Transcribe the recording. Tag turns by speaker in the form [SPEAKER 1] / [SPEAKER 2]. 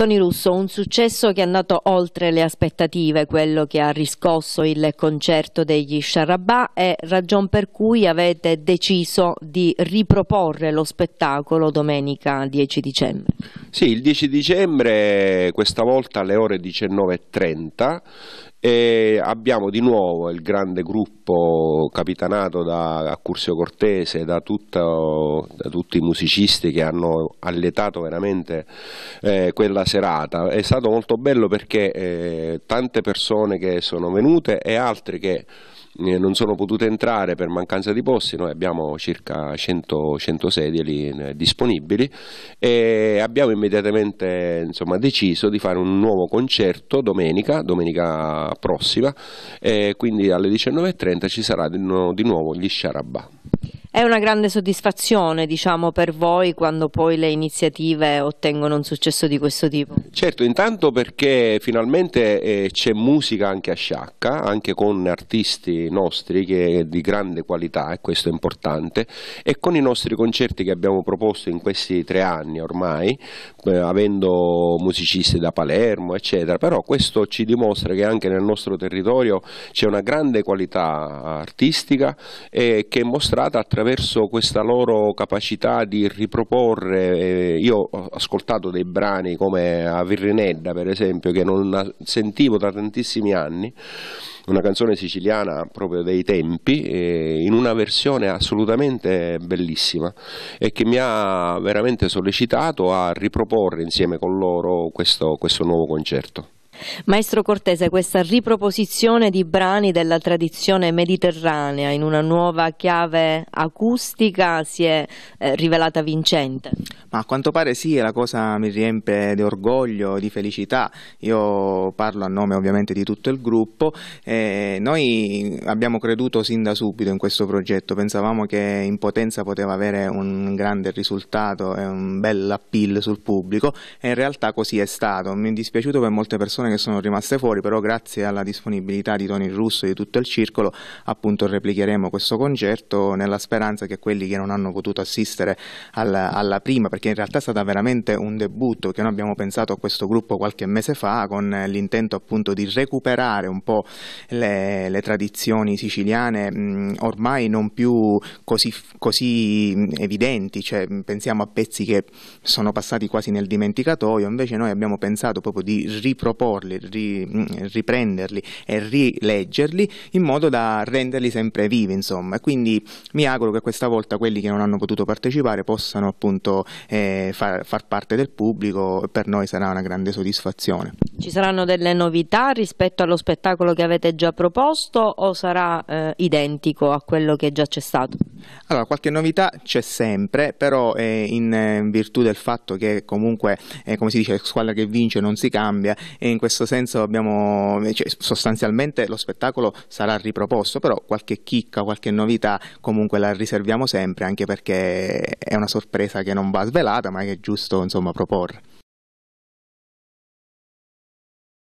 [SPEAKER 1] Toni Russo, un successo che è andato oltre le aspettative, quello che ha riscosso il concerto degli Sharabà e ragion per cui avete deciso di riproporre lo spettacolo domenica 10 dicembre.
[SPEAKER 2] Sì, il 10 dicembre, questa volta alle ore 19.30, e abbiamo di nuovo il grande gruppo capitanato da Cursio Cortese, da, tutto, da tutti i musicisti che hanno allietato veramente eh, quella serata. È stato molto bello perché eh, tante persone che sono venute e altre che eh, non sono potute entrare per mancanza di posti, noi abbiamo circa 100, 100 sedie lì eh, disponibili e abbiamo immediatamente insomma, deciso di fare un nuovo concerto domenica, domenica prossima, quindi alle 19.30 ci saranno di nuovo gli Sharabah.
[SPEAKER 1] È una grande soddisfazione, diciamo, per voi quando poi le iniziative ottengono un successo di
[SPEAKER 2] questo tipo? Certo, intanto perché finalmente eh, c'è musica anche a Sciacca, anche con artisti nostri che di grande qualità, e questo è importante, e con i nostri concerti che abbiamo proposto in questi tre anni ormai, eh, avendo musicisti da Palermo, eccetera, però questo ci dimostra che anche nel nostro territorio c'è una grande qualità artistica eh, che è mostrata attraverso attraverso questa loro capacità di riproporre, eh, io ho ascoltato dei brani come a Virrinedda per esempio, che non sentivo da tantissimi anni, una canzone siciliana proprio dei tempi, eh, in una versione assolutamente bellissima e che mi ha veramente sollecitato a riproporre insieme con loro questo, questo nuovo concerto.
[SPEAKER 1] Maestro Cortese, questa riproposizione di brani della tradizione mediterranea in una nuova chiave acustica si è eh, rivelata vincente?
[SPEAKER 3] Ma a quanto pare sì, la cosa mi riempie di orgoglio, di felicità. Io parlo a nome ovviamente di tutto il gruppo. Eh, noi abbiamo creduto sin da subito in questo progetto, pensavamo che in potenza poteva avere un grande risultato e un bel appeal sul pubblico e in realtà così è stato. Mi è dispiaciuto per molte persone che sono rimaste fuori, però grazie alla disponibilità di Tony Russo e di tutto il circolo appunto replicheremo questo concerto nella speranza che quelli che non hanno potuto assistere alla, alla prima, perché in realtà è stato veramente un debutto che noi abbiamo pensato a questo gruppo qualche mese fa con l'intento appunto di recuperare un po' le, le tradizioni siciliane mh, mm, ormai non più così, così mm, evidenti, cioè, mm, pensiamo a pezzi che sono passati quasi nel dimenticatoio, invece noi abbiamo pensato proprio di riproporre riproporli, ri, mm, riprenderli e rileggerli in modo da renderli sempre vivi, insomma. quindi mi auguro che questa volta quelli che non hanno potuto partecipare possano appunto eh, far, far, parte del pubblico per noi sarà una grande soddisfazione.
[SPEAKER 1] Ci saranno delle novità rispetto allo spettacolo che avete già
[SPEAKER 3] proposto o sarà eh, identico a quello che già c'è stato? Allora, qualche novità c'è sempre, però eh, in virtù del fatto che comunque, eh, come si dice, squadra che vince non si cambia e in questo questo senso abbiamo, cioè, sostanzialmente lo spettacolo sarà riproposto, però qualche chicca, qualche novità comunque la riserviamo sempre, anche perché è una sorpresa che non va svelata, ma che è giusto insomma, proporre.